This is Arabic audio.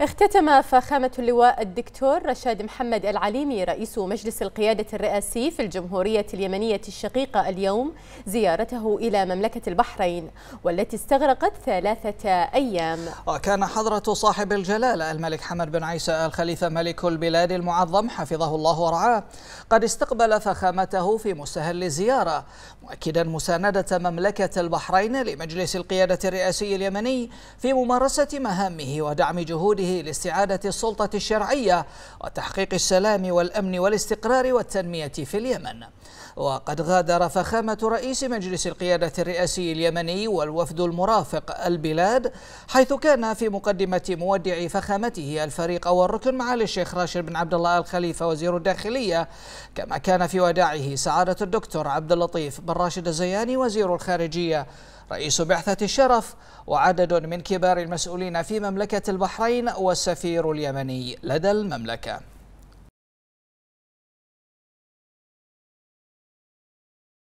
اختتم فخامة اللواء الدكتور رشاد محمد العليمي رئيس مجلس القيادة الرئاسي في الجمهورية اليمنية الشقيقة اليوم زيارته إلى مملكة البحرين والتي استغرقت ثلاثة أيام وكان حضرة صاحب الجلالة الملك حمد بن عيسى الخليفة ملك البلاد المعظم حفظه الله ورعاه قد استقبل فخامته في مستهل الزيارة مؤكدا مساندة مملكة البحرين لمجلس القيادة الرئاسي اليمني في ممارسة مهامه ودعم جهوده وجهته لاستعادة السلطة الشرعية وتحقيق السلام والأمن والاستقرار والتنمية في اليمن وقد غادر فخامة رئيس مجلس القيادة الرئاسي اليمني والوفد المرافق البلاد حيث كان في مقدمة مودع فخامته الفريق والركن معالي الشيخ راشد بن عبد الله الخليفة وزير الداخلية كما كان في وداعه سعادة الدكتور عبد اللطيف بن راشد الزياني وزير الخارجية رئيس بعثة الشرف وعدد من كبار المسؤولين في مملكة البحرين والسفير اليمني لدى المملكة